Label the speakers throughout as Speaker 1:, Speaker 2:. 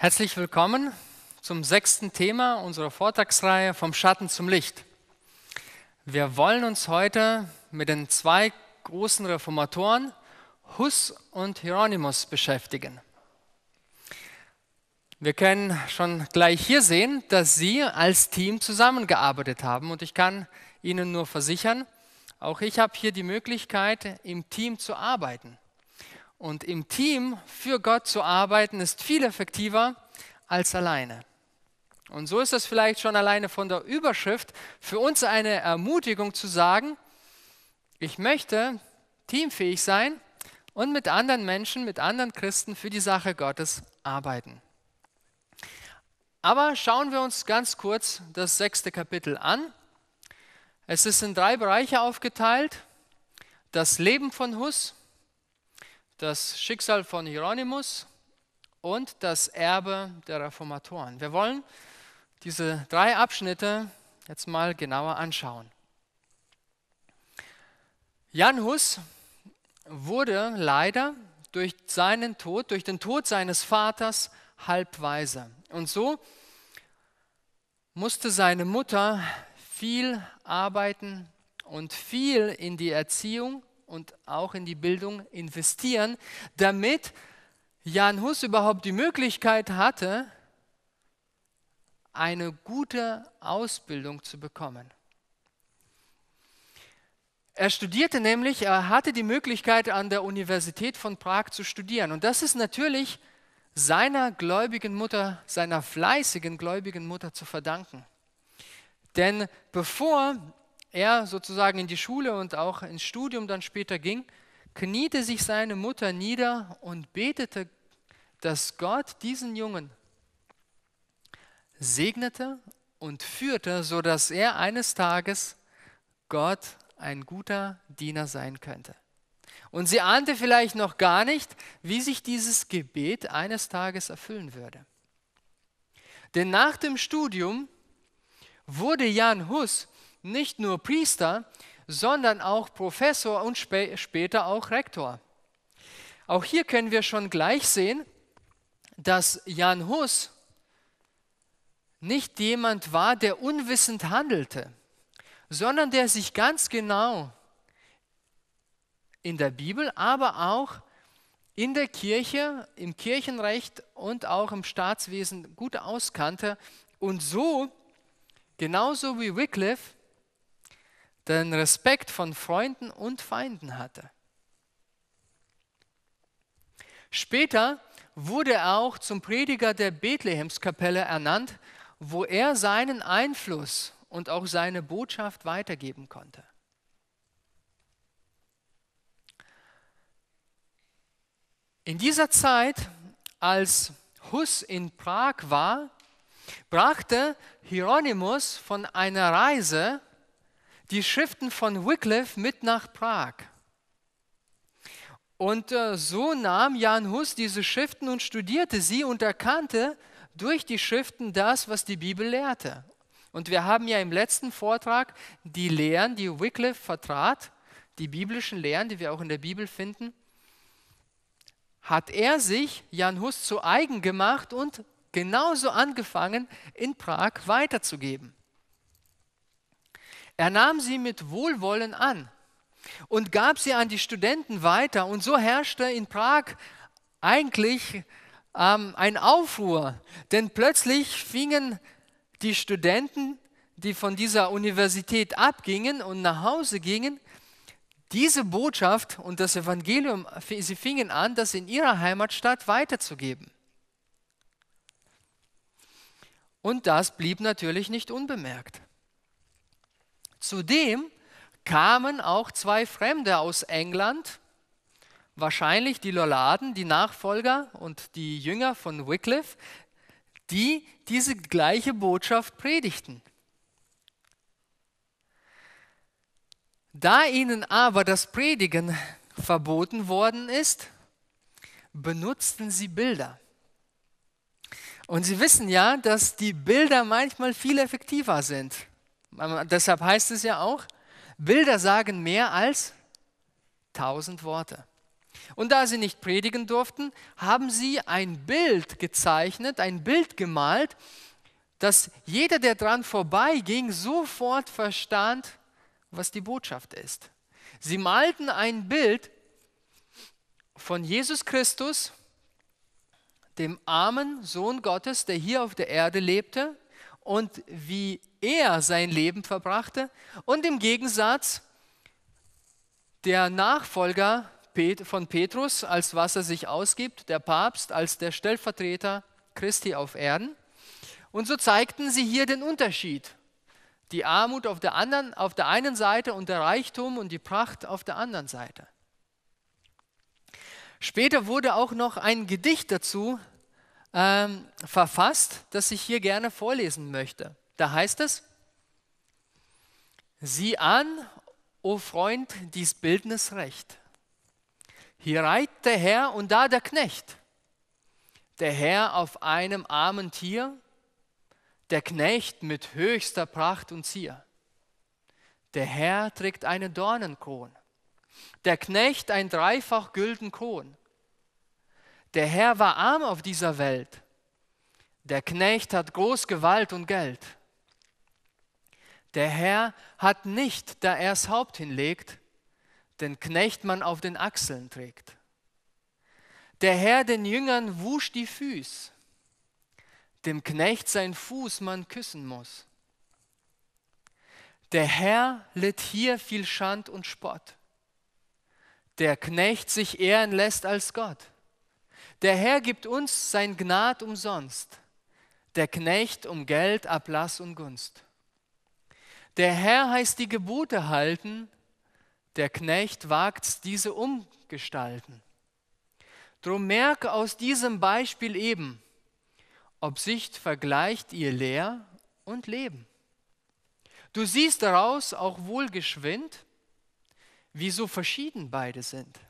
Speaker 1: Herzlich willkommen zum sechsten Thema unserer Vortragsreihe Vom Schatten zum Licht. Wir wollen uns heute mit den zwei großen Reformatoren Huss und Hieronymus beschäftigen. Wir können schon gleich hier sehen, dass sie als Team zusammengearbeitet haben und ich kann Ihnen nur versichern, auch ich habe hier die Möglichkeit, im Team zu arbeiten. Und im Team für Gott zu arbeiten ist viel effektiver als alleine. Und so ist das vielleicht schon alleine von der Überschrift für uns eine Ermutigung zu sagen, ich möchte teamfähig sein und mit anderen Menschen, mit anderen Christen für die Sache Gottes arbeiten. Aber schauen wir uns ganz kurz das sechste Kapitel an. Es ist in drei Bereiche aufgeteilt. Das Leben von Hus, das Schicksal von Hieronymus und das Erbe der Reformatoren. Wir wollen diese drei Abschnitte jetzt mal genauer anschauen. Jan Hus wurde leider durch seinen Tod, durch den Tod seines Vaters halbweise. Und so musste seine Mutter viel arbeiten und viel in die Erziehung und auch in die Bildung investieren, damit Jan Hus überhaupt die Möglichkeit hatte, eine gute Ausbildung zu bekommen. Er studierte nämlich, er hatte die Möglichkeit, an der Universität von Prag zu studieren. Und das ist natürlich seiner gläubigen Mutter, seiner fleißigen gläubigen Mutter zu verdanken. Denn bevor er sozusagen in die Schule und auch ins Studium dann später ging, kniete sich seine Mutter nieder und betete, dass Gott diesen Jungen segnete und führte, sodass er eines Tages Gott ein guter Diener sein könnte. Und sie ahnte vielleicht noch gar nicht, wie sich dieses Gebet eines Tages erfüllen würde. Denn nach dem Studium wurde Jan Hus nicht nur Priester, sondern auch Professor und spä später auch Rektor. Auch hier können wir schon gleich sehen, dass Jan Hus nicht jemand war, der unwissend handelte, sondern der sich ganz genau in der Bibel, aber auch in der Kirche, im Kirchenrecht und auch im Staatswesen gut auskannte und so, genauso wie Wycliffe, den Respekt von Freunden und Feinden hatte. Später wurde er auch zum Prediger der Bethlehemskapelle ernannt, wo er seinen Einfluss und auch seine Botschaft weitergeben konnte. In dieser Zeit, als Hus in Prag war, brachte Hieronymus von einer Reise die Schriften von Wycliffe mit nach Prag. Und äh, so nahm Jan Hus diese Schriften und studierte sie und erkannte durch die Schriften das, was die Bibel lehrte. Und wir haben ja im letzten Vortrag die Lehren, die Wycliffe vertrat, die biblischen Lehren, die wir auch in der Bibel finden, hat er sich Jan Hus zu eigen gemacht und genauso angefangen, in Prag weiterzugeben. Er nahm sie mit Wohlwollen an und gab sie an die Studenten weiter. Und so herrschte in Prag eigentlich ähm, ein Aufruhr, denn plötzlich fingen die Studenten, die von dieser Universität abgingen und nach Hause gingen, diese Botschaft und das Evangelium, sie fingen an, das in ihrer Heimatstadt weiterzugeben. Und das blieb natürlich nicht unbemerkt. Zudem kamen auch zwei Fremde aus England, wahrscheinlich die Lolladen, die Nachfolger und die Jünger von Wycliffe, die diese gleiche Botschaft predigten. Da ihnen aber das Predigen verboten worden ist, benutzten sie Bilder. Und Sie wissen ja, dass die Bilder manchmal viel effektiver sind Deshalb heißt es ja auch, Bilder sagen mehr als tausend Worte. Und da sie nicht predigen durften, haben sie ein Bild gezeichnet, ein Bild gemalt, dass jeder, der dran vorbeiging, sofort verstand, was die Botschaft ist. Sie malten ein Bild von Jesus Christus, dem armen Sohn Gottes, der hier auf der Erde lebte, und wie er sein Leben verbrachte. Und im Gegensatz der Nachfolger von Petrus, als was er sich ausgibt, der Papst, als der Stellvertreter Christi auf Erden. Und so zeigten sie hier den Unterschied. Die Armut auf der, anderen, auf der einen Seite und der Reichtum und die Pracht auf der anderen Seite. Später wurde auch noch ein Gedicht dazu ähm, verfasst, das ich hier gerne vorlesen möchte. Da heißt es, sieh an, o Freund, dies Bildnis recht. Hier reitet der Herr und da der Knecht. Der Herr auf einem armen Tier, der Knecht mit höchster Pracht und Zier. Der Herr trägt eine Dornenkron, der Knecht ein dreifach gülden Kron. Der Herr war arm auf dieser Welt. Der Knecht hat groß Gewalt und Geld. Der Herr hat nicht, da er das Haupt hinlegt, den Knecht man auf den Achseln trägt. Der Herr den Jüngern wusch die Füß, dem Knecht sein Fuß man küssen muss. Der Herr litt hier viel Schand und Spott. Der Knecht sich ehren lässt als Gott. Der Herr gibt uns sein Gnad umsonst, der Knecht um Geld, Ablass und Gunst. Der Herr heißt die Gebote halten, der Knecht wagt's, diese umgestalten. Drum merke aus diesem Beispiel eben, ob Sicht vergleicht ihr Lehr und Leben. Du siehst daraus auch wohl geschwind, wie so verschieden beide sind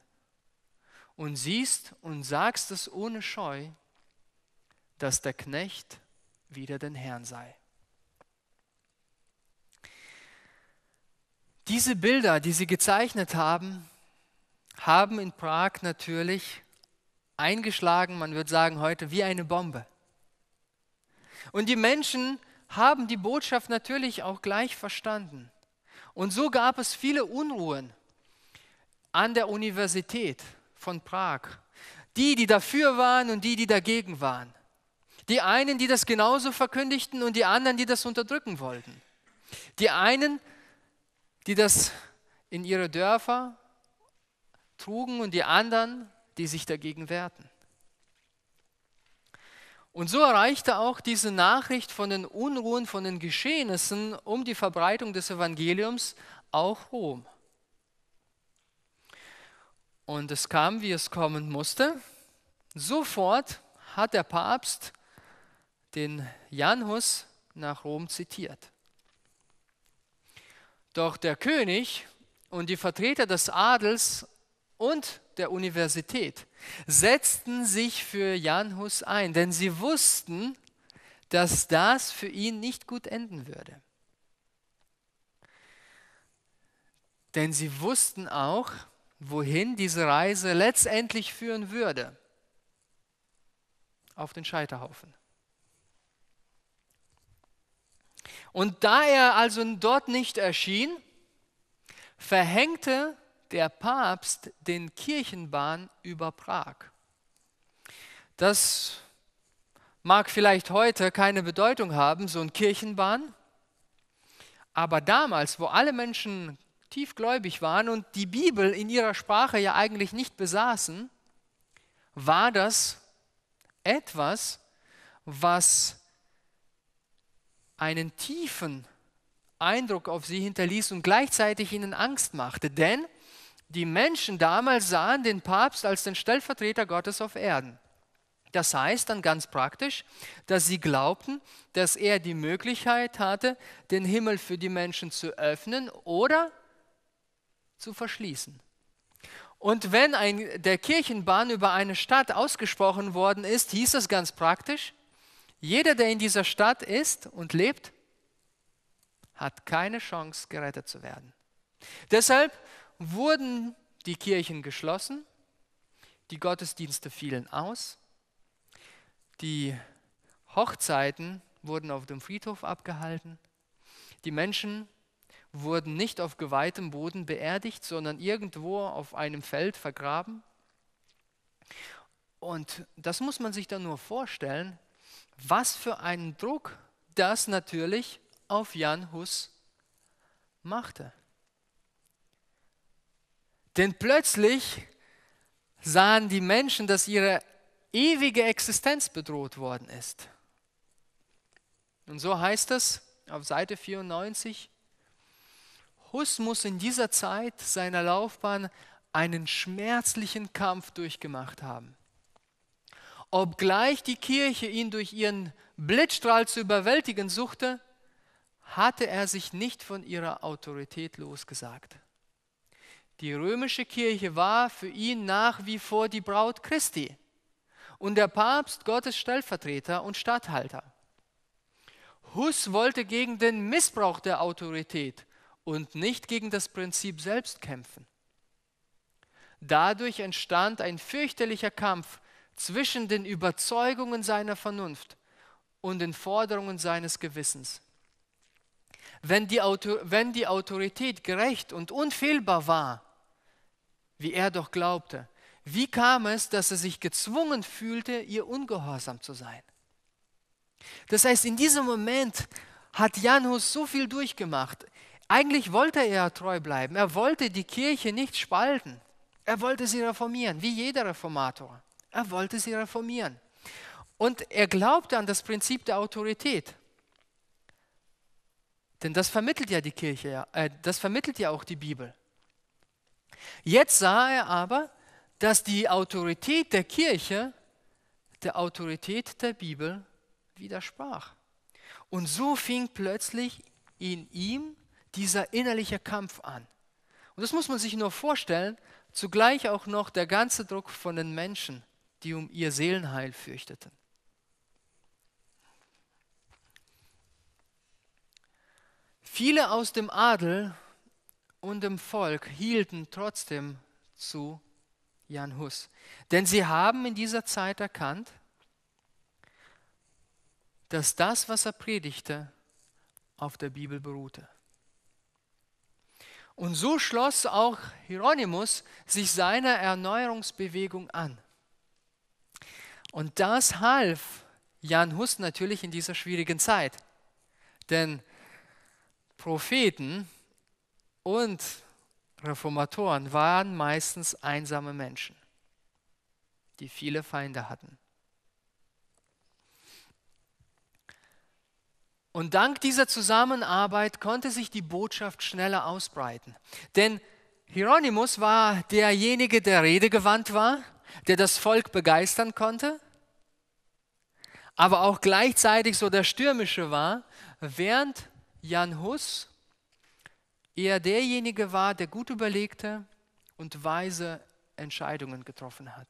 Speaker 1: und siehst und sagst es ohne Scheu, dass der Knecht wieder den Herrn sei. Diese Bilder, die sie gezeichnet haben, haben in Prag natürlich eingeschlagen, man würde sagen heute, wie eine Bombe. Und die Menschen haben die Botschaft natürlich auch gleich verstanden. Und so gab es viele Unruhen an der Universität von Prag. Die, die dafür waren und die, die dagegen waren. Die einen, die das genauso verkündigten und die anderen, die das unterdrücken wollten. Die einen, die das in ihre Dörfer trugen und die anderen, die sich dagegen wehrten. Und so erreichte auch diese Nachricht von den Unruhen, von den Geschehnissen um die Verbreitung des Evangeliums auch Rom. Und es kam, wie es kommen musste. Sofort hat der Papst den Jan Hus nach Rom zitiert. Doch der König und die Vertreter des Adels und der Universität setzten sich für Jan Hus ein, denn sie wussten, dass das für ihn nicht gut enden würde. Denn sie wussten auch, wohin diese Reise letztendlich führen würde. Auf den Scheiterhaufen. Und da er also dort nicht erschien, verhängte der Papst den Kirchenbahn über Prag. Das mag vielleicht heute keine Bedeutung haben, so ein Kirchenbahn, aber damals, wo alle Menschen tiefgläubig waren und die Bibel in ihrer Sprache ja eigentlich nicht besaßen, war das etwas, was einen tiefen Eindruck auf sie hinterließ und gleichzeitig ihnen Angst machte. Denn die Menschen damals sahen den Papst als den Stellvertreter Gottes auf Erden. Das heißt dann ganz praktisch, dass sie glaubten, dass er die Möglichkeit hatte, den Himmel für die Menschen zu öffnen oder zu verschließen. Und wenn ein, der Kirchenbahn über eine Stadt ausgesprochen worden ist, hieß es ganz praktisch, jeder, der in dieser Stadt ist und lebt, hat keine Chance, gerettet zu werden. Deshalb wurden die Kirchen geschlossen, die Gottesdienste fielen aus, die Hochzeiten wurden auf dem Friedhof abgehalten, die Menschen wurden nicht auf geweihtem Boden beerdigt, sondern irgendwo auf einem Feld vergraben. Und das muss man sich dann nur vorstellen, was für einen Druck das natürlich auf Jan Hus machte. Denn plötzlich sahen die Menschen, dass ihre ewige Existenz bedroht worden ist. Und so heißt es auf Seite 94, Hus muss in dieser Zeit seiner Laufbahn einen schmerzlichen Kampf durchgemacht haben. Obgleich die Kirche ihn durch ihren Blitzstrahl zu überwältigen suchte, hatte er sich nicht von ihrer Autorität losgesagt. Die römische Kirche war für ihn nach wie vor die Braut Christi und der Papst Gottes Stellvertreter und Statthalter. Huss wollte gegen den Missbrauch der Autorität und nicht gegen das Prinzip selbst kämpfen. Dadurch entstand ein fürchterlicher Kampf zwischen den Überzeugungen seiner Vernunft und den Forderungen seines Gewissens. Wenn die, Autor wenn die Autorität gerecht und unfehlbar war, wie er doch glaubte, wie kam es, dass er sich gezwungen fühlte, ihr ungehorsam zu sein? Das heißt, in diesem Moment hat Janus so viel durchgemacht. Eigentlich wollte er treu bleiben. Er wollte die Kirche nicht spalten. Er wollte sie reformieren, wie jeder Reformator. Er wollte sie reformieren. Und er glaubte an das Prinzip der Autorität. Denn das vermittelt ja die Kirche, äh, das vermittelt ja auch die Bibel. Jetzt sah er aber, dass die Autorität der Kirche der Autorität der Bibel widersprach. Und so fing plötzlich in ihm dieser innerliche Kampf an. Und das muss man sich nur vorstellen, zugleich auch noch der ganze Druck von den Menschen, die um ihr Seelenheil fürchteten. Viele aus dem Adel und dem Volk hielten trotzdem zu Jan Hus, denn sie haben in dieser Zeit erkannt, dass das, was er predigte, auf der Bibel beruhte. Und so schloss auch Hieronymus sich seiner Erneuerungsbewegung an. Und das half Jan Hus natürlich in dieser schwierigen Zeit. Denn Propheten und Reformatoren waren meistens einsame Menschen, die viele Feinde hatten. Und dank dieser Zusammenarbeit konnte sich die Botschaft schneller ausbreiten. Denn Hieronymus war derjenige, der redegewandt war, der das Volk begeistern konnte, aber auch gleichzeitig so der stürmische war, während Jan Hus eher derjenige war, der gut überlegte und weise Entscheidungen getroffen hat.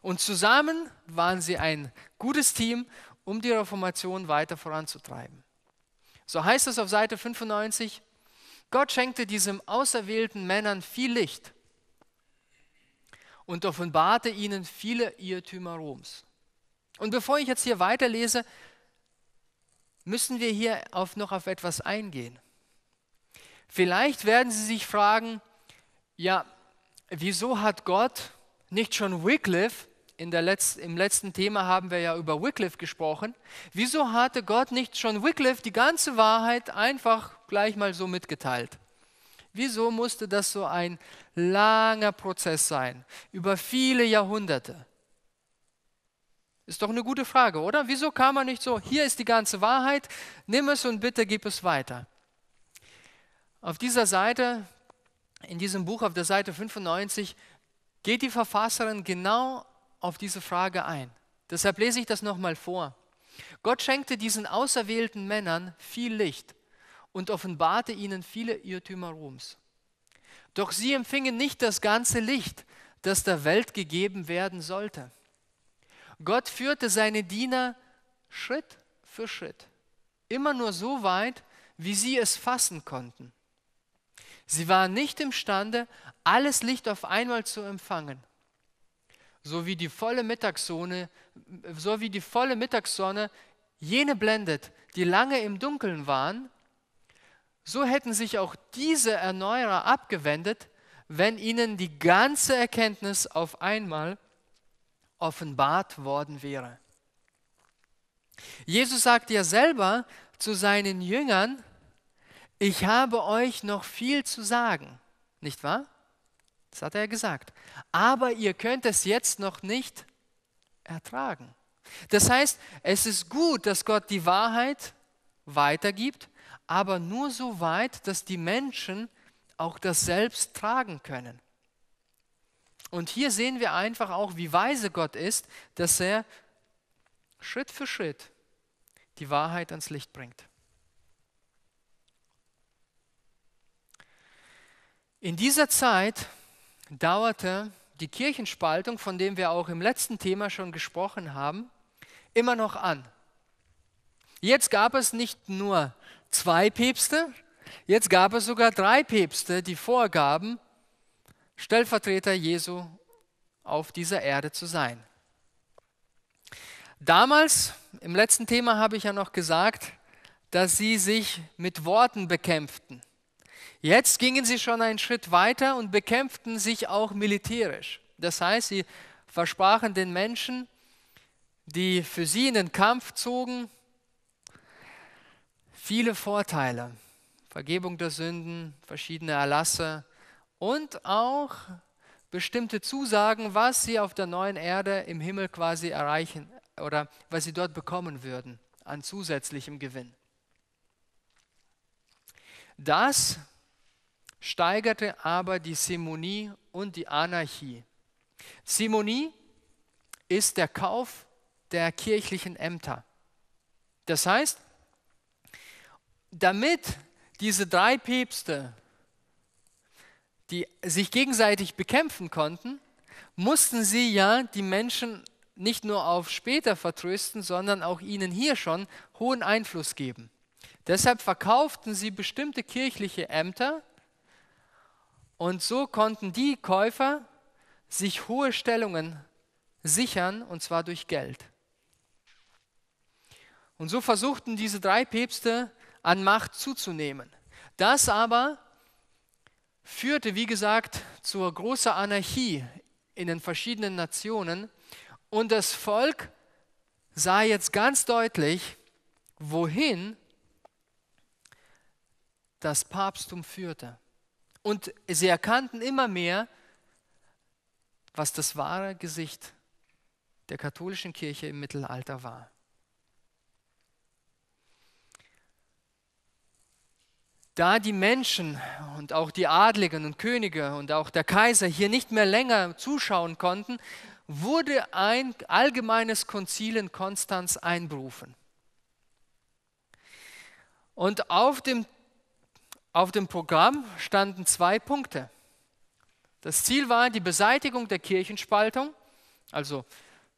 Speaker 1: Und zusammen waren sie ein gutes Team um die Reformation weiter voranzutreiben. So heißt es auf Seite 95, Gott schenkte diesem auserwählten Männern viel Licht und offenbarte ihnen viele Irrtümer Roms. Und bevor ich jetzt hier weiterlese, müssen wir hier auf, noch auf etwas eingehen. Vielleicht werden Sie sich fragen, ja, wieso hat Gott nicht schon Wycliffe Letz-, im letzten Thema haben wir ja über Wycliffe gesprochen. Wieso hatte Gott nicht schon Wycliffe die ganze Wahrheit einfach gleich mal so mitgeteilt? Wieso musste das so ein langer Prozess sein, über viele Jahrhunderte? Ist doch eine gute Frage, oder? Wieso kam er nicht so, hier ist die ganze Wahrheit, nimm es und bitte gib es weiter? Auf dieser Seite, in diesem Buch auf der Seite 95, geht die Verfasserin genau auf diese Frage ein. Deshalb lese ich das nochmal vor. Gott schenkte diesen auserwählten Männern viel Licht und offenbarte ihnen viele Irrtümer Roms. Doch sie empfingen nicht das ganze Licht, das der Welt gegeben werden sollte. Gott führte seine Diener Schritt für Schritt, immer nur so weit, wie sie es fassen konnten. Sie waren nicht imstande, alles Licht auf einmal zu empfangen, so wie die volle Mittagssonne, so wie die volle Mittagssonne jene blendet, die lange im Dunkeln waren, so hätten sich auch diese Erneuerer abgewendet, wenn ihnen die ganze Erkenntnis auf einmal offenbart worden wäre. Jesus sagt ja selber zu seinen Jüngern, ich habe euch noch viel zu sagen, nicht wahr? Das hat er gesagt. Aber ihr könnt es jetzt noch nicht ertragen. Das heißt, es ist gut, dass Gott die Wahrheit weitergibt, aber nur so weit, dass die Menschen auch das selbst tragen können. Und hier sehen wir einfach auch, wie weise Gott ist, dass er Schritt für Schritt die Wahrheit ans Licht bringt. In dieser Zeit dauerte die Kirchenspaltung, von dem wir auch im letzten Thema schon gesprochen haben, immer noch an. Jetzt gab es nicht nur zwei Päpste, jetzt gab es sogar drei Päpste, die vorgaben, Stellvertreter Jesu auf dieser Erde zu sein. Damals, im letzten Thema habe ich ja noch gesagt, dass sie sich mit Worten bekämpften. Jetzt gingen sie schon einen Schritt weiter und bekämpften sich auch militärisch. Das heißt, sie versprachen den Menschen, die für sie in den Kampf zogen, viele Vorteile. Vergebung der Sünden, verschiedene Erlasse und auch bestimmte Zusagen, was sie auf der neuen Erde im Himmel quasi erreichen oder was sie dort bekommen würden an zusätzlichem Gewinn. Das steigerte aber die Simonie und die Anarchie. Simonie ist der Kauf der kirchlichen Ämter. Das heißt, damit diese drei Päpste, die sich gegenseitig bekämpfen konnten, mussten sie ja die Menschen nicht nur auf später vertrösten, sondern auch ihnen hier schon hohen Einfluss geben. Deshalb verkauften sie bestimmte kirchliche Ämter und so konnten die Käufer sich hohe Stellungen sichern, und zwar durch Geld. Und so versuchten diese drei Päpste an Macht zuzunehmen. Das aber führte, wie gesagt, zur großen Anarchie in den verschiedenen Nationen. Und das Volk sah jetzt ganz deutlich, wohin das Papsttum führte. Und sie erkannten immer mehr, was das wahre Gesicht der katholischen Kirche im Mittelalter war. Da die Menschen und auch die Adligen und Könige und auch der Kaiser hier nicht mehr länger zuschauen konnten, wurde ein allgemeines Konzil in Konstanz einberufen. Und auf dem auf dem Programm standen zwei Punkte. Das Ziel war die Beseitigung der Kirchenspaltung. Also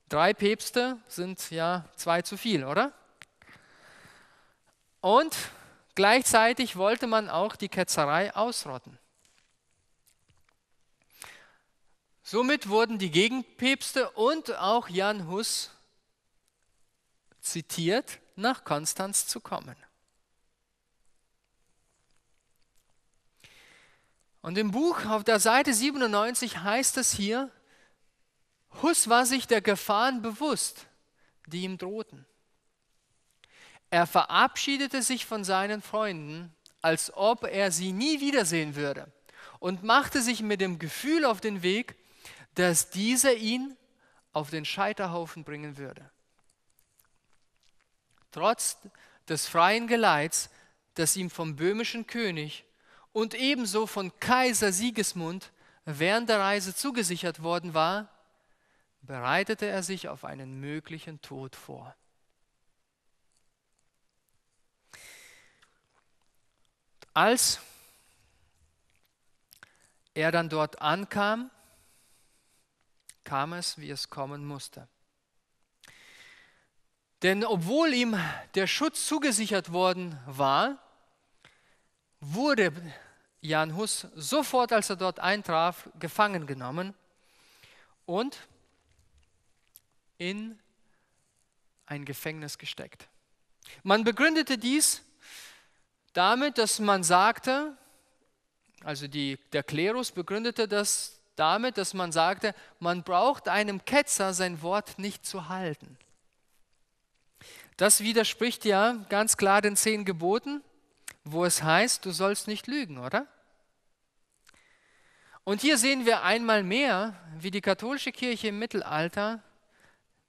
Speaker 1: drei Päpste sind ja zwei zu viel, oder? Und gleichzeitig wollte man auch die Ketzerei ausrotten. Somit wurden die Gegenpäpste und auch Jan Hus zitiert, nach Konstanz zu kommen. Und im Buch auf der Seite 97 heißt es hier, Hus war sich der Gefahren bewusst, die ihm drohten. Er verabschiedete sich von seinen Freunden, als ob er sie nie wiedersehen würde, und machte sich mit dem Gefühl auf den Weg, dass dieser ihn auf den Scheiterhaufen bringen würde. Trotz des freien Geleits, das ihm vom böhmischen König und ebenso von Kaiser Sigismund während der Reise zugesichert worden war, bereitete er sich auf einen möglichen Tod vor. Als er dann dort ankam, kam es, wie es kommen musste. Denn obwohl ihm der Schutz zugesichert worden war, wurde Jan Hus sofort, als er dort eintraf, gefangen genommen und in ein Gefängnis gesteckt. Man begründete dies damit, dass man sagte, also die, der Klerus begründete das damit, dass man sagte, man braucht einem Ketzer sein Wort nicht zu halten. Das widerspricht ja ganz klar den zehn Geboten, wo es heißt, du sollst nicht lügen, oder? Und hier sehen wir einmal mehr, wie die katholische Kirche im Mittelalter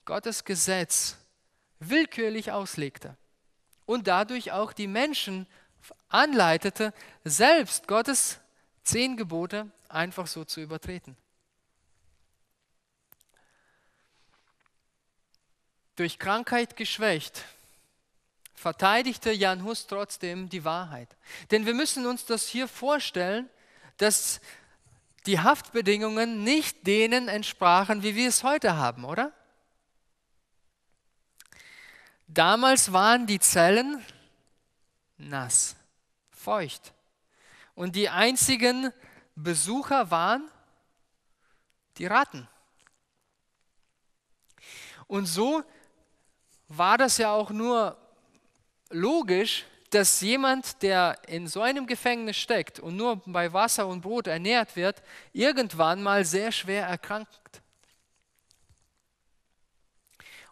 Speaker 1: Gottes Gesetz willkürlich auslegte und dadurch auch die Menschen anleitete, selbst Gottes zehn Gebote einfach so zu übertreten. Durch Krankheit geschwächt, verteidigte Jan Hus trotzdem die Wahrheit. Denn wir müssen uns das hier vorstellen, dass die Haftbedingungen nicht denen entsprachen, wie wir es heute haben, oder? Damals waren die Zellen nass, feucht. Und die einzigen Besucher waren die Ratten. Und so war das ja auch nur logisch, dass jemand, der in so einem Gefängnis steckt und nur bei Wasser und Brot ernährt wird, irgendwann mal sehr schwer erkrankt.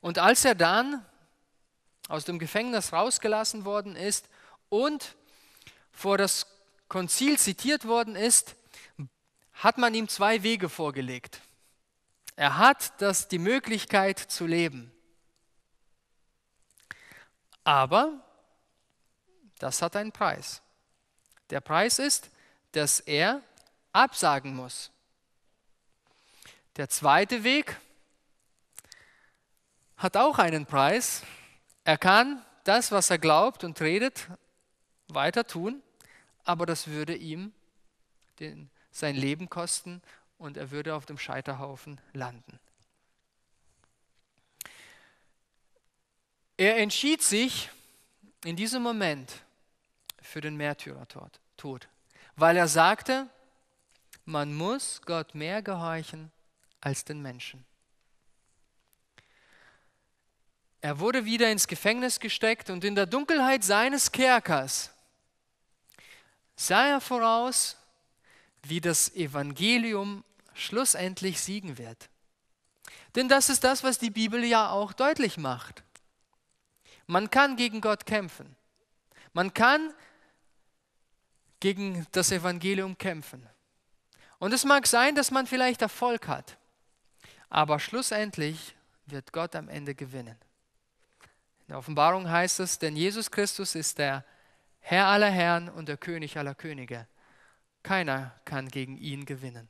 Speaker 1: Und als er dann aus dem Gefängnis rausgelassen worden ist und vor das Konzil zitiert worden ist, hat man ihm zwei Wege vorgelegt. Er hat das die Möglichkeit zu leben. Aber das hat einen Preis. Der Preis ist, dass er absagen muss. Der zweite Weg hat auch einen Preis. Er kann das, was er glaubt und redet, weiter tun, aber das würde ihm den, sein Leben kosten und er würde auf dem Scheiterhaufen landen. Er entschied sich in diesem Moment für den Märtyrertod, weil er sagte, man muss Gott mehr gehorchen als den Menschen. Er wurde wieder ins Gefängnis gesteckt und in der Dunkelheit seines Kerkers sah er voraus, wie das Evangelium schlussendlich siegen wird. Denn das ist das, was die Bibel ja auch deutlich macht. Man kann gegen Gott kämpfen. Man kann gegen das Evangelium kämpfen. Und es mag sein, dass man vielleicht Erfolg hat, aber schlussendlich wird Gott am Ende gewinnen. In der Offenbarung heißt es, denn Jesus Christus ist der Herr aller Herren und der König aller Könige. Keiner kann gegen ihn gewinnen.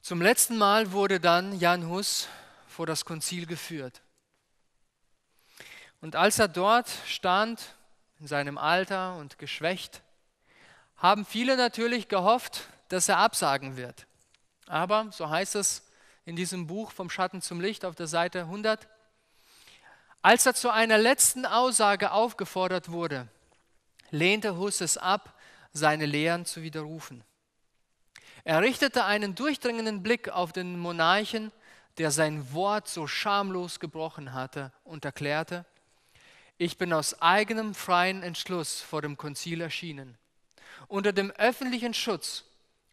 Speaker 1: Zum letzten Mal wurde dann Jan Hus vor das Konzil geführt. Und als er dort stand in seinem Alter und geschwächt, haben viele natürlich gehofft, dass er absagen wird. Aber, so heißt es in diesem Buch vom Schatten zum Licht auf der Seite 100, als er zu einer letzten Aussage aufgefordert wurde, lehnte Huss es ab, seine Lehren zu widerrufen. Er richtete einen durchdringenden Blick auf den Monarchen, der sein Wort so schamlos gebrochen hatte, und erklärte, ich bin aus eigenem freien Entschluss vor dem Konzil erschienen, unter dem öffentlichen Schutz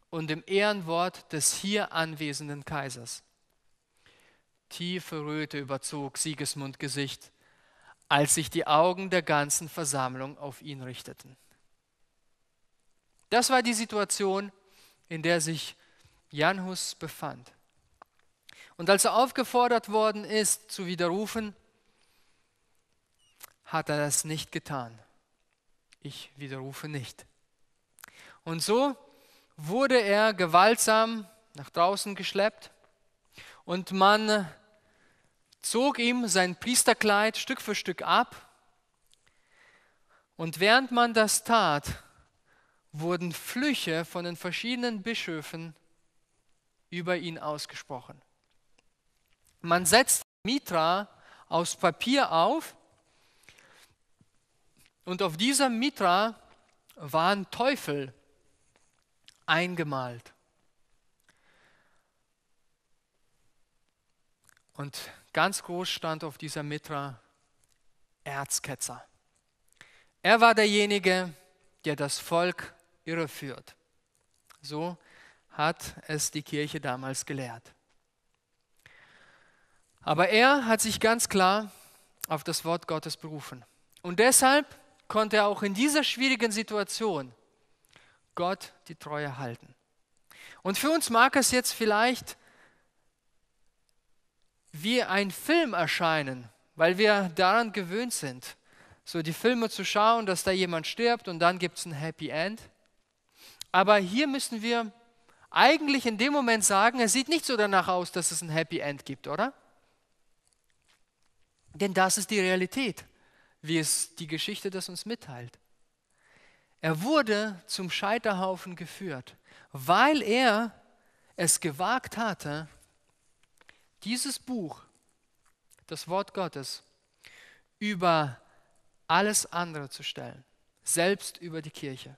Speaker 1: und dem Ehrenwort des hier anwesenden Kaisers. Tiefe Röte überzog Sigismund Gesicht, als sich die Augen der ganzen Versammlung auf ihn richteten. Das war die Situation, in der sich Janhus befand. Und als er aufgefordert worden ist, zu widerrufen, hat er das nicht getan. Ich widerrufe nicht. Und so wurde er gewaltsam nach draußen geschleppt und man zog ihm sein Priesterkleid Stück für Stück ab. Und während man das tat, wurden Flüche von den verschiedenen Bischöfen über ihn ausgesprochen. Man setzte Mitra aus Papier auf und auf dieser Mitra waren Teufel eingemalt. Und ganz groß stand auf dieser Mitra Erzketzer. Er war derjenige, der das Volk irreführt. So hat es die Kirche damals gelehrt. Aber er hat sich ganz klar auf das Wort Gottes berufen. Und deshalb konnte auch in dieser schwierigen Situation Gott die Treue halten. Und für uns mag es jetzt vielleicht wie ein Film erscheinen, weil wir daran gewöhnt sind, so die Filme zu schauen, dass da jemand stirbt und dann gibt es ein Happy End. Aber hier müssen wir eigentlich in dem Moment sagen, es sieht nicht so danach aus, dass es ein Happy End gibt, oder? Denn das ist die Realität wie es die Geschichte das uns mitteilt. Er wurde zum Scheiterhaufen geführt, weil er es gewagt hatte, dieses Buch, das Wort Gottes, über alles andere zu stellen, selbst über die Kirche.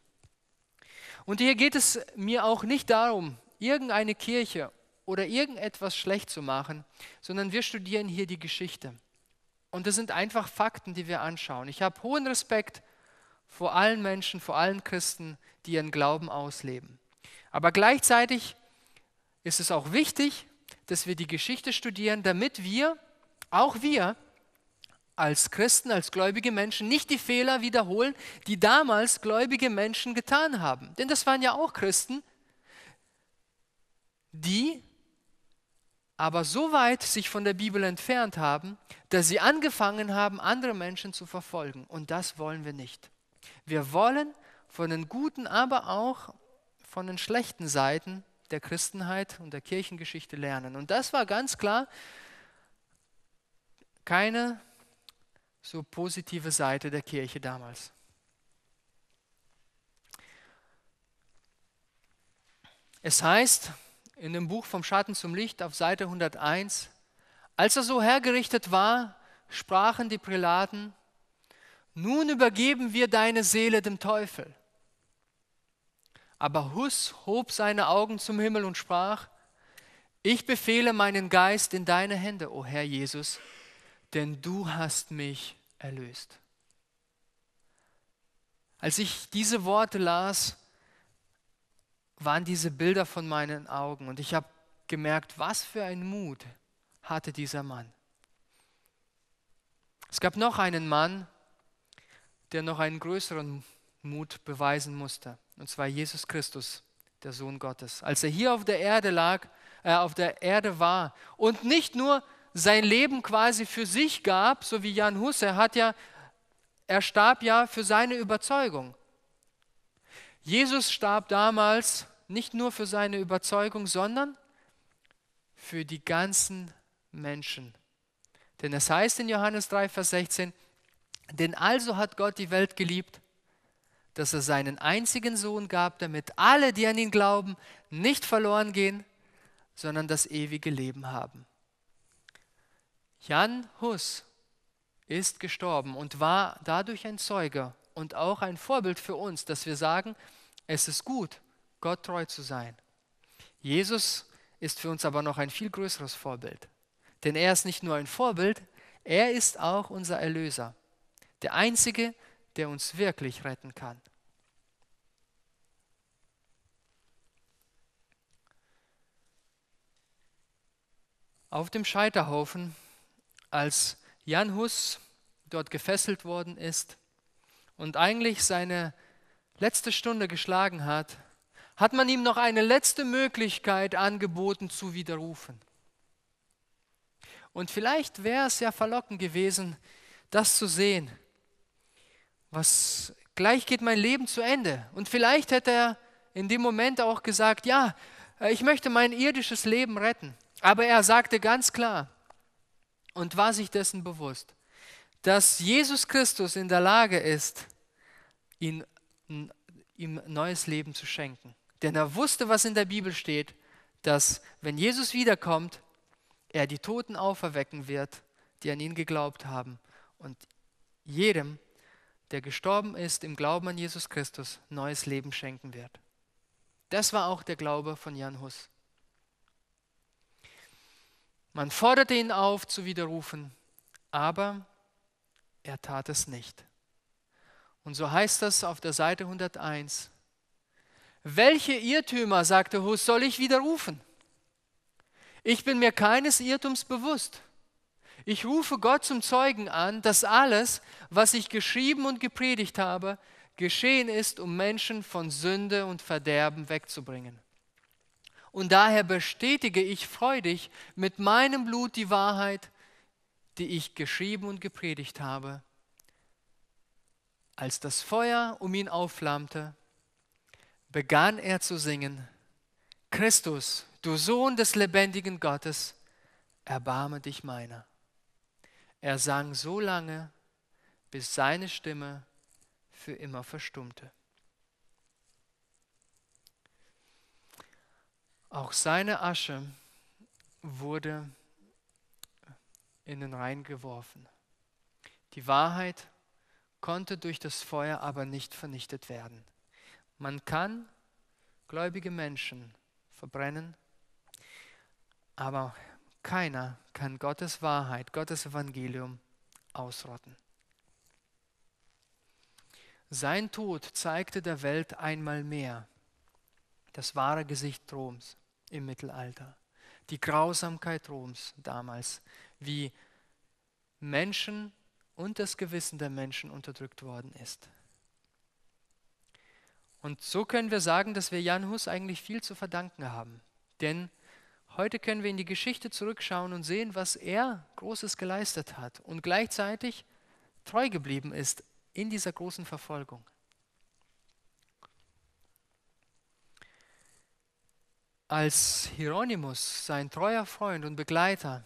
Speaker 1: Und hier geht es mir auch nicht darum, irgendeine Kirche oder irgendetwas schlecht zu machen, sondern wir studieren hier die Geschichte. Und das sind einfach Fakten, die wir anschauen. Ich habe hohen Respekt vor allen Menschen, vor allen Christen, die ihren Glauben ausleben. Aber gleichzeitig ist es auch wichtig, dass wir die Geschichte studieren, damit wir, auch wir, als Christen, als gläubige Menschen nicht die Fehler wiederholen, die damals gläubige Menschen getan haben. Denn das waren ja auch Christen, die aber so weit sich von der Bibel entfernt haben, dass sie angefangen haben, andere Menschen zu verfolgen. Und das wollen wir nicht. Wir wollen von den guten, aber auch von den schlechten Seiten der Christenheit und der Kirchengeschichte lernen. Und das war ganz klar keine so positive Seite der Kirche damals. Es heißt, in dem Buch vom Schatten zum Licht auf Seite 101, als er so hergerichtet war, sprachen die Prälaten, nun übergeben wir deine Seele dem Teufel. Aber Hus hob seine Augen zum Himmel und sprach, ich befehle meinen Geist in deine Hände, o Herr Jesus, denn du hast mich erlöst. Als ich diese Worte las, waren diese Bilder von meinen Augen und ich habe gemerkt, was für ein Mut hatte dieser Mann. Es gab noch einen Mann, der noch einen größeren Mut beweisen musste, und zwar Jesus Christus, der Sohn Gottes. Als er hier auf der Erde lag, äh, auf der Erde war und nicht nur sein Leben quasi für sich gab, so wie Jan Hus, er hat ja er starb ja für seine Überzeugung. Jesus starb damals nicht nur für seine Überzeugung, sondern für die ganzen Menschen. Denn es heißt in Johannes 3, Vers 16, denn also hat Gott die Welt geliebt, dass er seinen einzigen Sohn gab, damit alle, die an ihn glauben, nicht verloren gehen, sondern das ewige Leben haben. Jan Hus ist gestorben und war dadurch ein Zeuge und auch ein Vorbild für uns, dass wir sagen, es ist gut, Gott treu zu sein. Jesus ist für uns aber noch ein viel größeres Vorbild. Denn er ist nicht nur ein Vorbild, er ist auch unser Erlöser. Der Einzige, der uns wirklich retten kann. Auf dem Scheiterhaufen, als Jan Hus dort gefesselt worden ist und eigentlich seine letzte Stunde geschlagen hat, hat man ihm noch eine letzte Möglichkeit angeboten zu widerrufen. Und vielleicht wäre es ja verlockend gewesen, das zu sehen. Was gleich geht mein Leben zu Ende. Und vielleicht hätte er in dem Moment auch gesagt, ja, äh, ich möchte mein irdisches Leben retten. Aber er sagte ganz klar und war sich dessen bewusst, dass Jesus Christus in der Lage ist, ihn, ihm neues Leben zu schenken. Denn er wusste, was in der Bibel steht, dass wenn Jesus wiederkommt, er die Toten auferwecken wird, die an ihn geglaubt haben. Und jedem, der gestorben ist im Glauben an Jesus Christus, neues Leben schenken wird. Das war auch der Glaube von Jan Hus. Man forderte ihn auf zu widerrufen, aber er tat es nicht. Und so heißt das auf der Seite 101, welche Irrtümer, sagte Hus, soll ich widerrufen? Ich bin mir keines Irrtums bewusst. Ich rufe Gott zum Zeugen an, dass alles, was ich geschrieben und gepredigt habe, geschehen ist, um Menschen von Sünde und Verderben wegzubringen. Und daher bestätige ich freudig mit meinem Blut die Wahrheit, die ich geschrieben und gepredigt habe. Als das Feuer um ihn aufflammte, begann er zu singen, Christus, du Sohn des lebendigen Gottes, erbarme dich meiner. Er sang so lange, bis seine Stimme für immer verstummte. Auch seine Asche wurde in den Rhein geworfen. Die Wahrheit konnte durch das Feuer aber nicht vernichtet werden. Man kann gläubige Menschen verbrennen, aber keiner kann Gottes Wahrheit, Gottes Evangelium ausrotten. Sein Tod zeigte der Welt einmal mehr das wahre Gesicht Roms im Mittelalter, die Grausamkeit Roms damals, wie Menschen und das Gewissen der Menschen unterdrückt worden ist. Und so können wir sagen, dass wir Jan Hus eigentlich viel zu verdanken haben. Denn heute können wir in die Geschichte zurückschauen und sehen, was er Großes geleistet hat und gleichzeitig treu geblieben ist in dieser großen Verfolgung. Als Hieronymus, sein treuer Freund und Begleiter,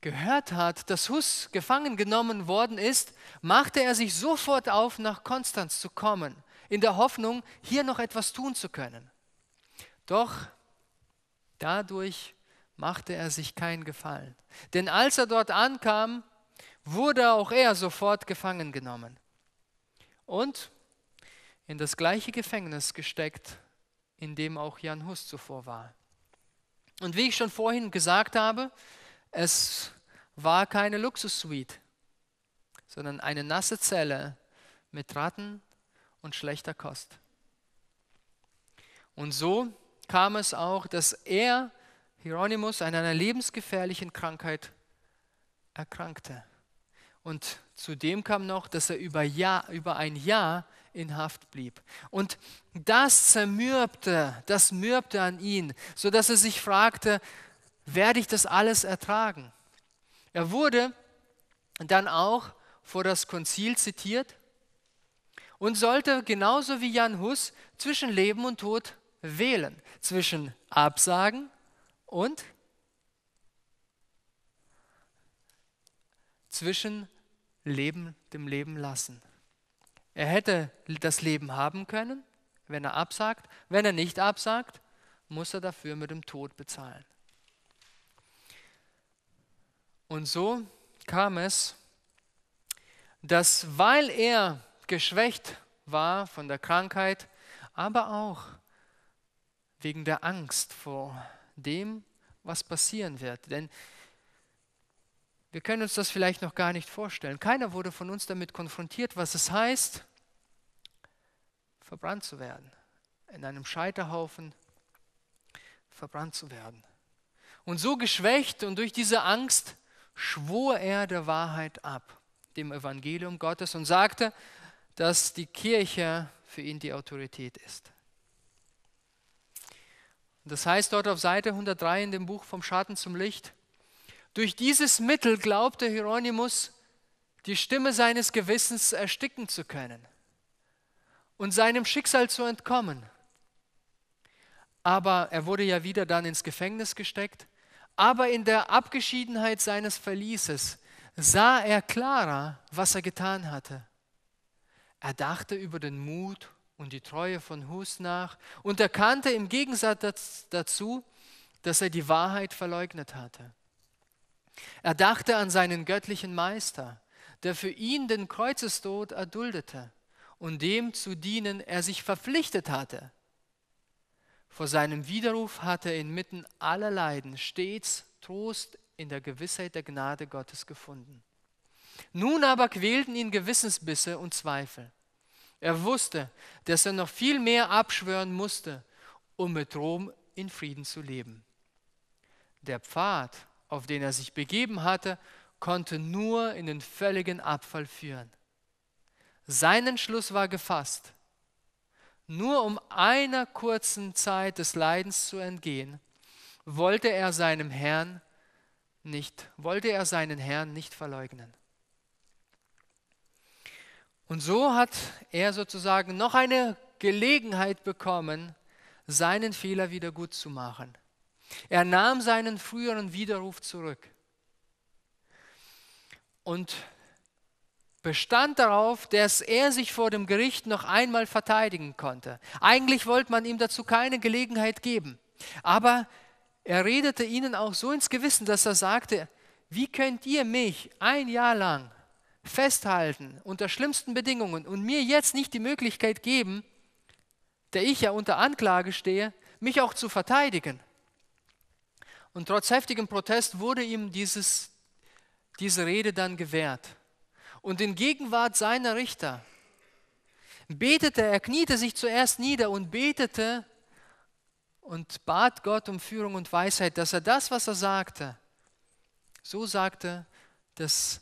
Speaker 1: gehört hat, dass Hus gefangen genommen worden ist, machte er sich sofort auf, nach Konstanz zu kommen in der Hoffnung, hier noch etwas tun zu können. Doch dadurch machte er sich keinen Gefallen. Denn als er dort ankam, wurde auch er sofort gefangen genommen und in das gleiche Gefängnis gesteckt, in dem auch Jan Hus zuvor war. Und wie ich schon vorhin gesagt habe, es war keine Luxussuite, sondern eine nasse Zelle mit Ratten und schlechter Kost. Und so kam es auch, dass er, Hieronymus, an einer lebensgefährlichen Krankheit erkrankte. Und zudem kam noch, dass er über, Jahr, über ein Jahr in Haft blieb. Und das zermürbte, das mürbte an ihn, sodass er sich fragte, werde ich das alles ertragen? Er wurde dann auch vor das Konzil zitiert und sollte genauso wie Jan Hus zwischen Leben und Tod wählen, zwischen Absagen und zwischen Leben, dem Leben lassen. Er hätte das Leben haben können, wenn er absagt. Wenn er nicht absagt, muss er dafür mit dem Tod bezahlen. Und so kam es, dass weil er geschwächt war von der Krankheit, aber auch wegen der Angst vor dem, was passieren wird. Denn wir können uns das vielleicht noch gar nicht vorstellen. Keiner wurde von uns damit konfrontiert, was es heißt, verbrannt zu werden, in einem Scheiterhaufen verbrannt zu werden. Und so geschwächt und durch diese Angst schwor er der Wahrheit ab, dem Evangelium Gottes und sagte, dass die Kirche für ihn die Autorität ist. das heißt dort auf Seite 103 in dem Buch Vom Schatten zum Licht, durch dieses Mittel glaubte Hieronymus, die Stimme seines Gewissens ersticken zu können und seinem Schicksal zu entkommen. Aber er wurde ja wieder dann ins Gefängnis gesteckt. Aber in der Abgeschiedenheit seines Verlieses sah er klarer, was er getan hatte. Er dachte über den Mut und die Treue von Hus nach und erkannte im Gegensatz dazu, dass er die Wahrheit verleugnet hatte. Er dachte an seinen göttlichen Meister, der für ihn den Kreuzestod erduldete und dem zu dienen er sich verpflichtet hatte. Vor seinem Widerruf hatte er inmitten aller Leiden stets Trost in der Gewissheit der Gnade Gottes gefunden. Nun aber quälten ihn Gewissensbisse und Zweifel. Er wusste, dass er noch viel mehr abschwören musste, um mit Rom in Frieden zu leben. Der Pfad, auf den er sich begeben hatte, konnte nur in den völligen Abfall führen. Sein Entschluss war gefasst. Nur um einer kurzen Zeit des Leidens zu entgehen, wollte er seinem Herrn nicht, wollte er seinen Herrn nicht verleugnen. Und so hat er sozusagen noch eine Gelegenheit bekommen, seinen Fehler wieder gut zu machen. Er nahm seinen früheren Widerruf zurück und bestand darauf, dass er sich vor dem Gericht noch einmal verteidigen konnte. Eigentlich wollte man ihm dazu keine Gelegenheit geben, aber er redete ihnen auch so ins Gewissen, dass er sagte, wie könnt ihr mich ein Jahr lang festhalten unter schlimmsten Bedingungen und mir jetzt nicht die Möglichkeit geben, der ich ja unter Anklage stehe, mich auch zu verteidigen. Und trotz heftigem Protest wurde ihm dieses, diese Rede dann gewährt. Und in Gegenwart seiner Richter betete, er kniete sich zuerst nieder und betete und bat Gott um Führung und Weisheit, dass er das, was er sagte, so sagte, dass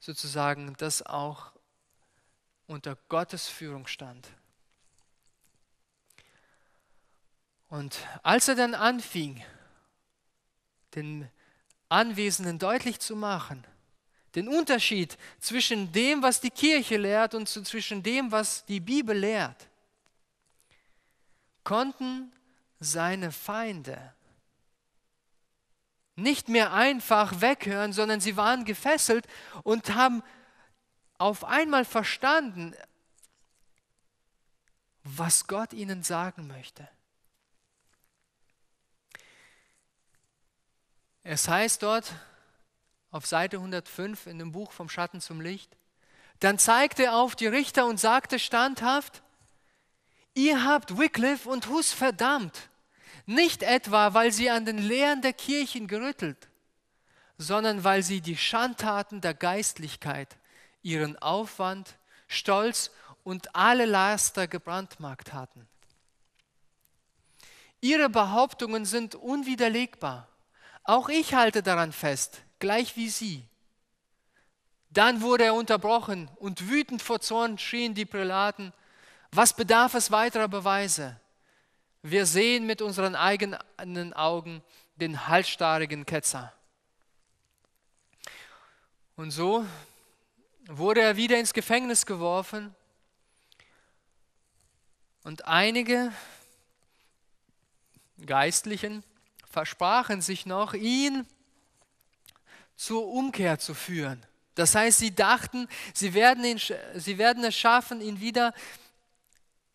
Speaker 1: sozusagen das auch unter Gottes Führung stand. Und als er dann anfing, den Anwesenden deutlich zu machen, den Unterschied zwischen dem, was die Kirche lehrt und zwischen dem, was die Bibel lehrt, konnten seine Feinde nicht mehr einfach weghören, sondern sie waren gefesselt und haben auf einmal verstanden, was Gott ihnen sagen möchte. Es heißt dort auf Seite 105 in dem Buch vom Schatten zum Licht, dann zeigte er auf die Richter und sagte standhaft, ihr habt Wycliffe und Hus verdammt nicht etwa, weil sie an den Lehren der Kirchen gerüttelt, sondern weil sie die Schandtaten der Geistlichkeit, ihren Aufwand, Stolz und alle Laster gebrandmarkt hatten. Ihre Behauptungen sind unwiderlegbar. Auch ich halte daran fest, gleich wie Sie. Dann wurde er unterbrochen und wütend vor Zorn schrien die Prälaten, was bedarf es weiterer Beweise? Wir sehen mit unseren eigenen Augen den halsstarrigen Ketzer. Und so wurde er wieder ins Gefängnis geworfen. Und einige Geistlichen versprachen sich noch, ihn zur Umkehr zu führen. Das heißt, sie dachten, sie werden, ihn, sie werden es schaffen, ihn wieder zu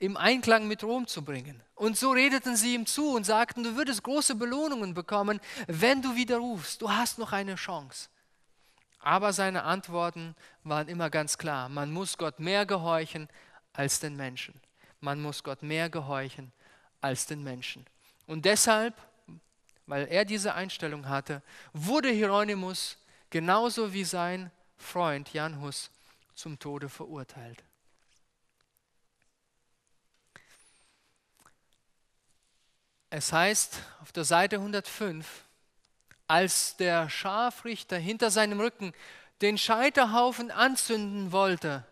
Speaker 1: im Einklang mit Rom zu bringen. Und so redeten sie ihm zu und sagten, du würdest große Belohnungen bekommen, wenn du widerrufst, du hast noch eine Chance. Aber seine Antworten waren immer ganz klar, man muss Gott mehr gehorchen als den Menschen. Man muss Gott mehr gehorchen als den Menschen. Und deshalb, weil er diese Einstellung hatte, wurde Hieronymus genauso wie sein Freund Jan Hus zum Tode verurteilt. Es heißt auf der Seite 105, als der Scharfrichter hinter seinem Rücken den Scheiterhaufen anzünden wollte,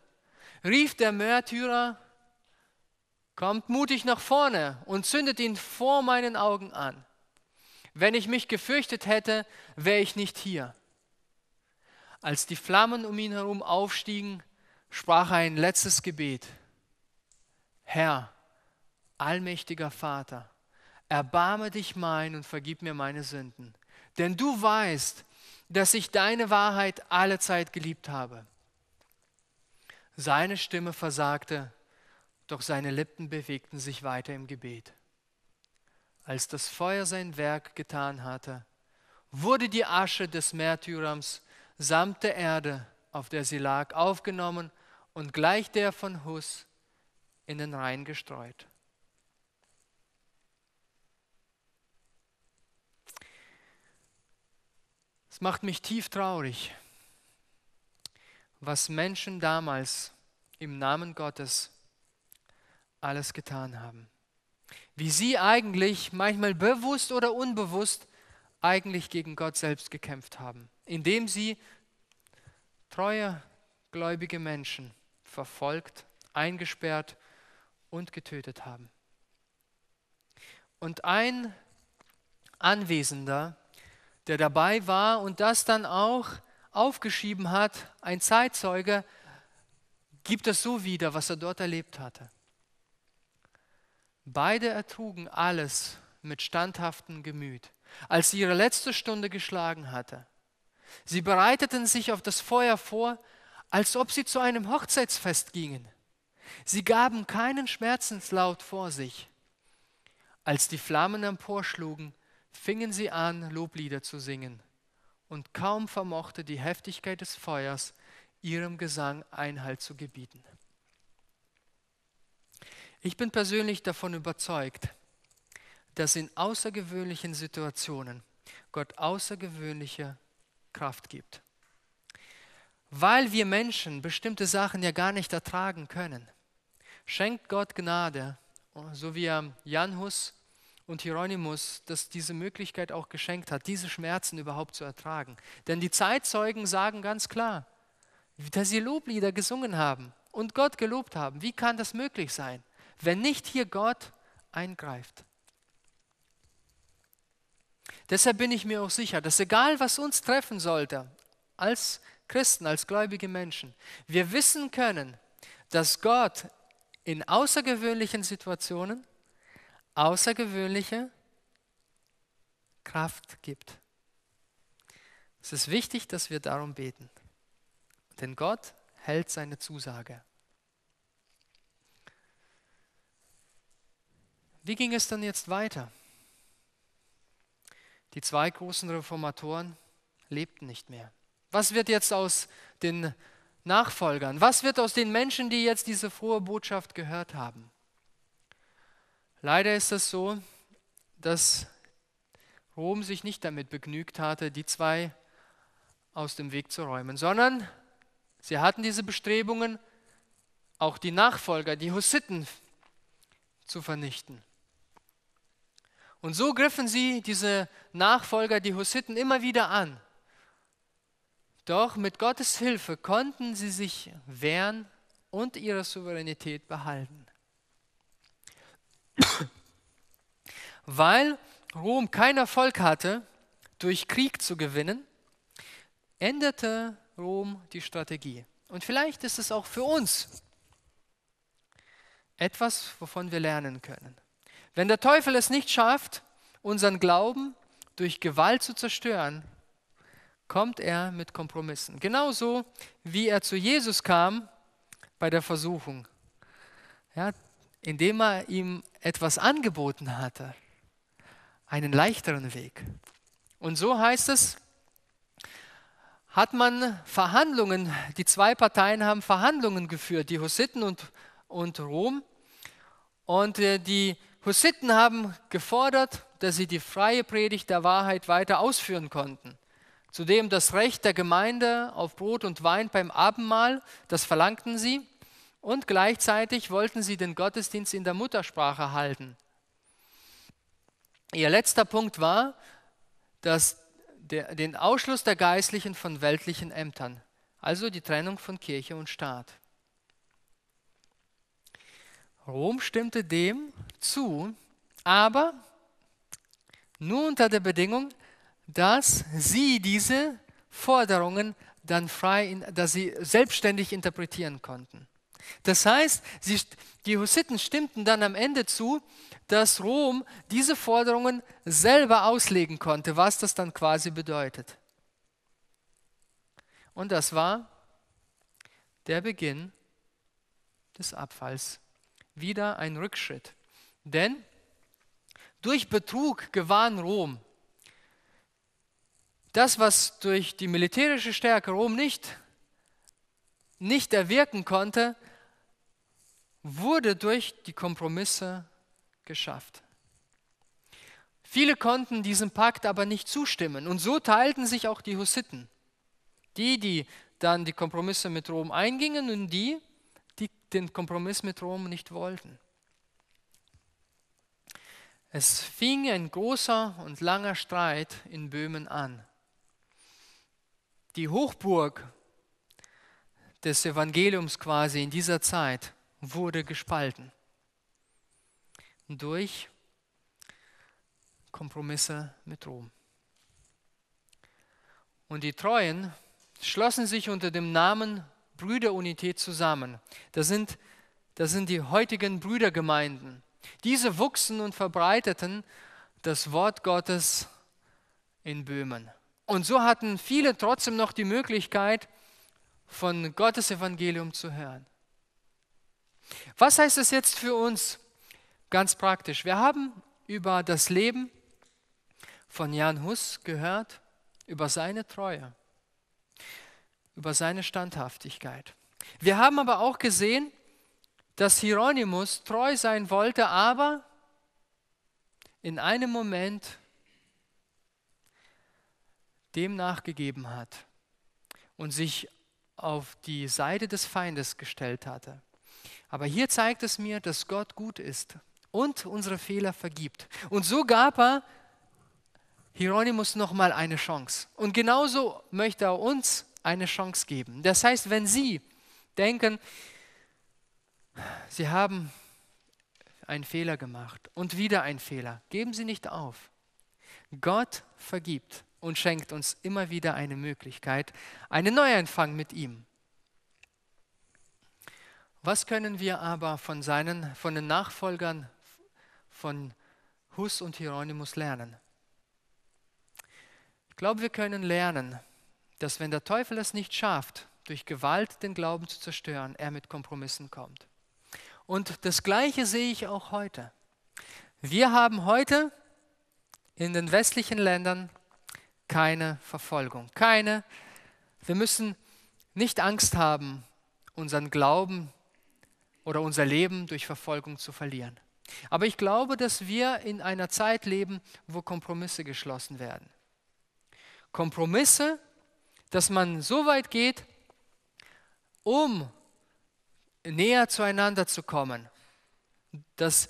Speaker 1: rief der Märtyrer, kommt mutig nach vorne und zündet ihn vor meinen Augen an. Wenn ich mich gefürchtet hätte, wäre ich nicht hier. Als die Flammen um ihn herum aufstiegen, sprach er ein letztes Gebet. Herr, allmächtiger Vater, Erbarme dich mein und vergib mir meine Sünden. Denn du weißt, dass ich deine Wahrheit allezeit geliebt habe. Seine Stimme versagte, doch seine Lippen bewegten sich weiter im Gebet. Als das Feuer sein Werk getan hatte, wurde die Asche des Märtyrers samt der Erde, auf der sie lag, aufgenommen und gleich der von Hus in den Rhein gestreut. Es macht mich tief traurig, was Menschen damals im Namen Gottes alles getan haben. Wie sie eigentlich, manchmal bewusst oder unbewusst, eigentlich gegen Gott selbst gekämpft haben, indem sie treue, gläubige Menschen verfolgt, eingesperrt und getötet haben. Und ein Anwesender der dabei war und das dann auch aufgeschrieben hat, ein Zeitzeuge, gibt es so wieder, was er dort erlebt hatte. Beide ertrugen alles mit standhaftem Gemüt, als sie ihre letzte Stunde geschlagen hatte. Sie bereiteten sich auf das Feuer vor, als ob sie zu einem Hochzeitsfest gingen. Sie gaben keinen Schmerzenslaut vor sich. Als die Flammen emporschlugen, fingen sie an, Loblieder zu singen, und kaum vermochte die Heftigkeit des Feuers, ihrem Gesang Einhalt zu gebieten. Ich bin persönlich davon überzeugt, dass in außergewöhnlichen Situationen Gott außergewöhnliche Kraft gibt. Weil wir Menschen bestimmte Sachen ja gar nicht ertragen können, schenkt Gott Gnade, so wie er Jan Hus und Hieronymus das diese Möglichkeit auch geschenkt hat, diese Schmerzen überhaupt zu ertragen. Denn die Zeitzeugen sagen ganz klar, dass sie Loblieder gesungen haben und Gott gelobt haben. Wie kann das möglich sein, wenn nicht hier Gott eingreift? Deshalb bin ich mir auch sicher, dass egal was uns treffen sollte, als Christen, als gläubige Menschen, wir wissen können, dass Gott in außergewöhnlichen Situationen außergewöhnliche Kraft gibt. Es ist wichtig, dass wir darum beten. Denn Gott hält seine Zusage. Wie ging es dann jetzt weiter? Die zwei großen Reformatoren lebten nicht mehr. Was wird jetzt aus den Nachfolgern? Was wird aus den Menschen, die jetzt diese frohe Botschaft gehört haben? Leider ist es so, dass Rom sich nicht damit begnügt hatte, die zwei aus dem Weg zu räumen, sondern sie hatten diese Bestrebungen, auch die Nachfolger, die Hussiten, zu vernichten. Und so griffen sie diese Nachfolger, die Hussiten, immer wieder an. Doch mit Gottes Hilfe konnten sie sich wehren und ihre Souveränität behalten. Weil Rom kein Erfolg hatte, durch Krieg zu gewinnen, änderte Rom die Strategie. Und vielleicht ist es auch für uns etwas, wovon wir lernen können. Wenn der Teufel es nicht schafft, unseren Glauben durch Gewalt zu zerstören, kommt er mit Kompromissen. Genauso wie er zu Jesus kam bei der Versuchung. Ja, indem er ihm etwas angeboten hatte, einen leichteren Weg. Und so heißt es, hat man Verhandlungen, die zwei Parteien haben Verhandlungen geführt, die Hussiten und, und Rom. Und äh, die Hussiten haben gefordert, dass sie die freie Predigt der Wahrheit weiter ausführen konnten. Zudem das Recht der Gemeinde auf Brot und Wein beim Abendmahl, das verlangten sie und gleichzeitig wollten sie den Gottesdienst in der Muttersprache halten. Ihr letzter Punkt war, dass der, den Ausschluss der Geistlichen von weltlichen Ämtern, also die Trennung von Kirche und Staat. Rom stimmte dem zu, aber nur unter der Bedingung, dass sie diese Forderungen dann frei, dass sie selbstständig interpretieren konnten. Das heißt, sie, die Hussiten stimmten dann am Ende zu, dass Rom diese Forderungen selber auslegen konnte, was das dann quasi bedeutet. Und das war der Beginn des Abfalls. Wieder ein Rückschritt. Denn durch Betrug gewann Rom. Das, was durch die militärische Stärke Rom nicht, nicht erwirken konnte, wurde durch die Kompromisse geschafft. Viele konnten diesem Pakt aber nicht zustimmen und so teilten sich auch die Hussiten. Die, die dann die Kompromisse mit Rom eingingen und die, die den Kompromiss mit Rom nicht wollten. Es fing ein großer und langer Streit in Böhmen an. Die Hochburg des Evangeliums quasi in dieser Zeit wurde gespalten. Durch Kompromisse mit Rom. Und die Treuen schlossen sich unter dem Namen Brüderunität zusammen. Das sind, das sind die heutigen Brüdergemeinden. Diese wuchsen und verbreiteten das Wort Gottes in Böhmen. Und so hatten viele trotzdem noch die Möglichkeit, von Gottes Evangelium zu hören. Was heißt das jetzt für uns ganz praktisch? Wir haben über das Leben von Jan Hus gehört, über seine Treue, über seine Standhaftigkeit. Wir haben aber auch gesehen, dass Hieronymus treu sein wollte, aber in einem Moment dem nachgegeben hat und sich auf die Seite des Feindes gestellt hatte. Aber hier zeigt es mir, dass Gott gut ist und unsere Fehler vergibt. Und so gab er Hieronymus nochmal eine Chance. Und genauso möchte er uns eine Chance geben. Das heißt, wenn Sie denken, Sie haben einen Fehler gemacht und wieder einen Fehler, geben Sie nicht auf. Gott vergibt und schenkt uns immer wieder eine Möglichkeit, einen Neuanfang mit ihm. Was können wir aber von, seinen, von den Nachfolgern von Hus und Hieronymus lernen? Ich glaube, wir können lernen, dass wenn der Teufel es nicht schafft, durch Gewalt den Glauben zu zerstören, er mit Kompromissen kommt. Und das Gleiche sehe ich auch heute. Wir haben heute in den westlichen Ländern keine Verfolgung, keine. Wir müssen nicht Angst haben, unseren Glauben oder unser Leben durch Verfolgung zu verlieren. Aber ich glaube, dass wir in einer Zeit leben, wo Kompromisse geschlossen werden. Kompromisse, dass man so weit geht, um näher zueinander zu kommen, dass,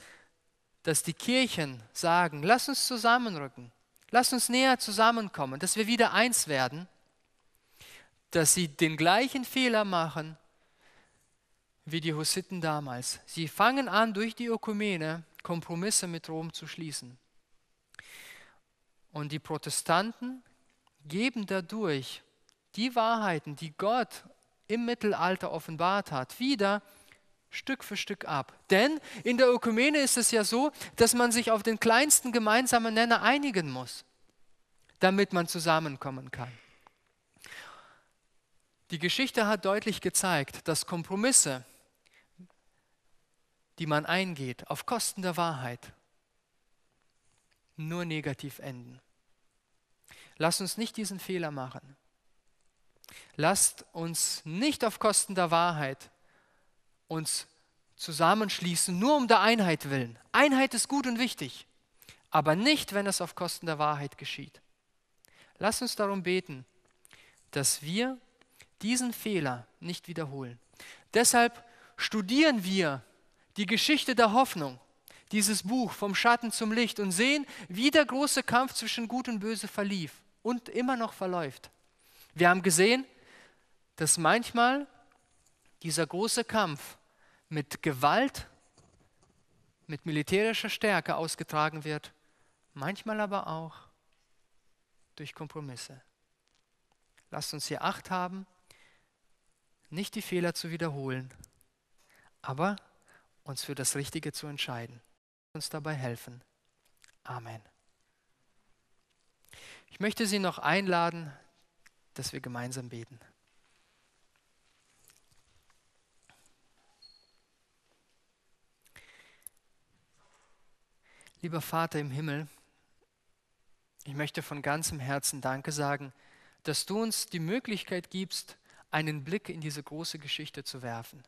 Speaker 1: dass die Kirchen sagen, lass uns zusammenrücken, lass uns näher zusammenkommen, dass wir wieder eins werden, dass sie den gleichen Fehler machen wie die Hussiten damals. Sie fangen an, durch die Ökumene Kompromisse mit Rom zu schließen. Und die Protestanten geben dadurch die Wahrheiten, die Gott im Mittelalter offenbart hat, wieder Stück für Stück ab. Denn in der Ökumene ist es ja so, dass man sich auf den kleinsten gemeinsamen Nenner einigen muss, damit man zusammenkommen kann. Die Geschichte hat deutlich gezeigt, dass Kompromisse die man eingeht, auf Kosten der Wahrheit, nur negativ enden. Lass uns nicht diesen Fehler machen. Lasst uns nicht auf Kosten der Wahrheit uns zusammenschließen, nur um der Einheit willen. Einheit ist gut und wichtig, aber nicht, wenn es auf Kosten der Wahrheit geschieht. Lass uns darum beten, dass wir diesen Fehler nicht wiederholen. Deshalb studieren wir die Geschichte der Hoffnung, dieses Buch vom Schatten zum Licht und sehen, wie der große Kampf zwischen Gut und Böse verlief und immer noch verläuft. Wir haben gesehen, dass manchmal dieser große Kampf mit Gewalt, mit militärischer Stärke ausgetragen wird, manchmal aber auch durch Kompromisse. Lasst uns hier Acht haben, nicht die Fehler zu wiederholen, aber uns für das Richtige zu entscheiden. Uns dabei helfen. Amen. Ich möchte Sie noch einladen, dass wir gemeinsam beten. Lieber Vater im Himmel, ich möchte von ganzem Herzen Danke sagen, dass du uns die Möglichkeit gibst, einen Blick in diese große Geschichte zu werfen.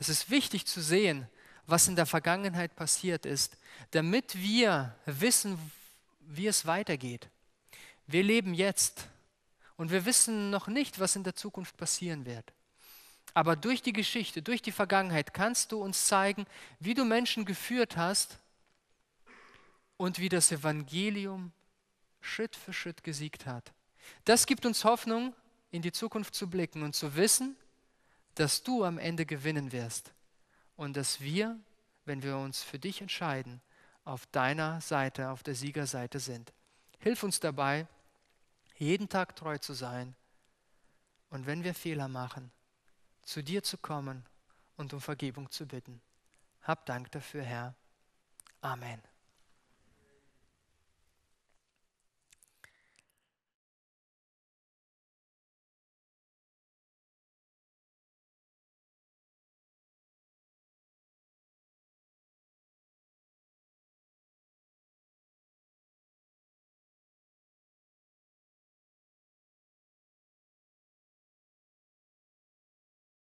Speaker 1: Es ist wichtig zu sehen, was in der Vergangenheit passiert ist, damit wir wissen, wie es weitergeht. Wir leben jetzt und wir wissen noch nicht, was in der Zukunft passieren wird. Aber durch die Geschichte, durch die Vergangenheit kannst du uns zeigen, wie du Menschen geführt hast und wie das Evangelium Schritt für Schritt gesiegt hat. Das gibt uns Hoffnung, in die Zukunft zu blicken und zu wissen, dass du am Ende gewinnen wirst und dass wir, wenn wir uns für dich entscheiden, auf deiner Seite, auf der Siegerseite sind. Hilf uns dabei, jeden Tag treu zu sein und wenn wir Fehler machen, zu dir zu kommen und um Vergebung zu bitten. Hab Dank dafür, Herr. Amen.